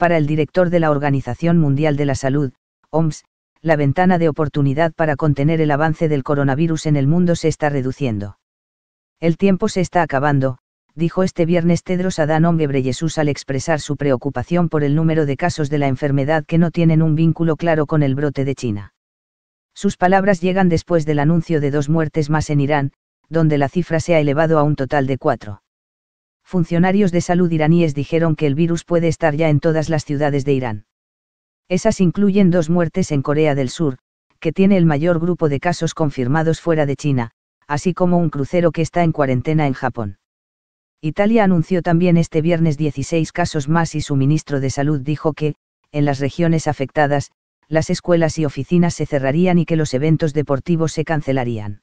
para el director de la Organización Mundial de la Salud, OMS, la ventana de oportunidad para contener el avance del coronavirus en el mundo se está reduciendo. El tiempo se está acabando, dijo este viernes Tedros Adhanom Ghebreyesus al expresar su preocupación por el número de casos de la enfermedad que no tienen un vínculo claro con el brote de China. Sus palabras llegan después del anuncio de dos muertes más en Irán, donde la cifra se ha elevado a un total de cuatro funcionarios de salud iraníes dijeron que el virus puede estar ya en todas las ciudades de Irán. Esas incluyen dos muertes en Corea del Sur, que tiene el mayor grupo de casos confirmados fuera de China, así como un crucero que está en cuarentena en Japón. Italia anunció también este viernes 16 casos más y su ministro de Salud dijo que, en las regiones afectadas, las escuelas y oficinas se cerrarían y que los eventos deportivos se cancelarían.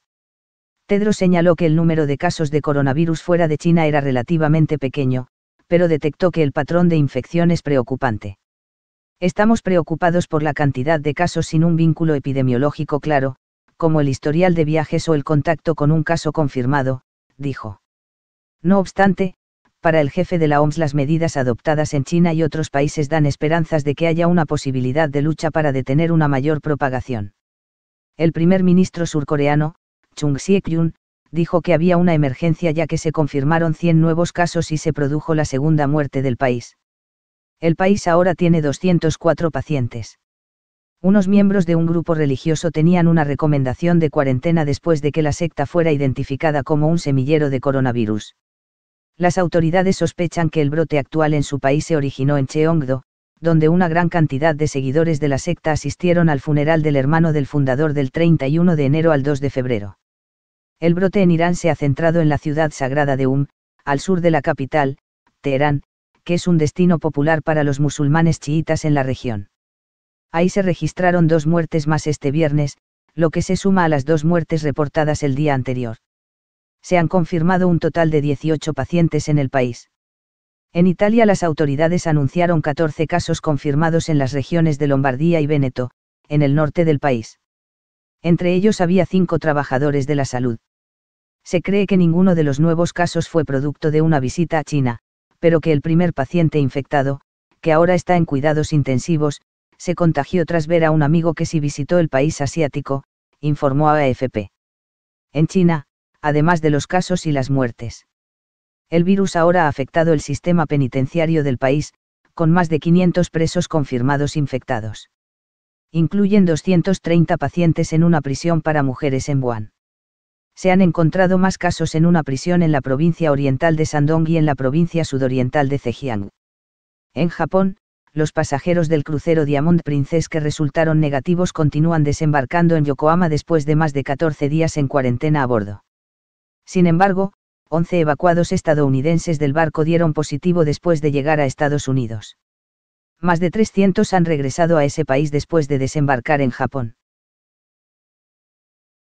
Pedro señaló que el número de casos de coronavirus fuera de China era relativamente pequeño, pero detectó que el patrón de infección es preocupante. Estamos preocupados por la cantidad de casos sin un vínculo epidemiológico claro, como el historial de viajes o el contacto con un caso confirmado, dijo. No obstante, para el jefe de la OMS las medidas adoptadas en China y otros países dan esperanzas de que haya una posibilidad de lucha para detener una mayor propagación. El primer ministro surcoreano, Chung Sik-yun dijo que había una emergencia ya que se confirmaron 100 nuevos casos y se produjo la segunda muerte del país. El país ahora tiene 204 pacientes. Unos miembros de un grupo religioso tenían una recomendación de cuarentena después de que la secta fuera identificada como un semillero de coronavirus. Las autoridades sospechan que el brote actual en su país se originó en Cheongdo, donde una gran cantidad de seguidores de la secta asistieron al funeral del hermano del fundador del 31 de enero al 2 de febrero. El brote en Irán se ha centrado en la ciudad sagrada de Um, al sur de la capital, Teherán, que es un destino popular para los musulmanes chiitas en la región. Ahí se registraron dos muertes más este viernes, lo que se suma a las dos muertes reportadas el día anterior. Se han confirmado un total de 18 pacientes en el país. En Italia las autoridades anunciaron 14 casos confirmados en las regiones de Lombardía y Veneto, en el norte del país. Entre ellos había cinco trabajadores de la salud. Se cree que ninguno de los nuevos casos fue producto de una visita a China, pero que el primer paciente infectado, que ahora está en cuidados intensivos, se contagió tras ver a un amigo que sí visitó el país asiático, informó a AFP. En China, además de los casos y las muertes. El virus ahora ha afectado el sistema penitenciario del país, con más de 500 presos confirmados infectados. Incluyen 230 pacientes en una prisión para mujeres en Wuhan se han encontrado más casos en una prisión en la provincia oriental de Sandong y en la provincia sudoriental de Zhejiang. En Japón, los pasajeros del crucero Diamond Princess que resultaron negativos continúan desembarcando en Yokohama después de más de 14 días en cuarentena a bordo. Sin embargo, 11 evacuados estadounidenses del barco dieron positivo después de llegar a Estados Unidos. Más de 300 han regresado a ese país después de desembarcar en Japón.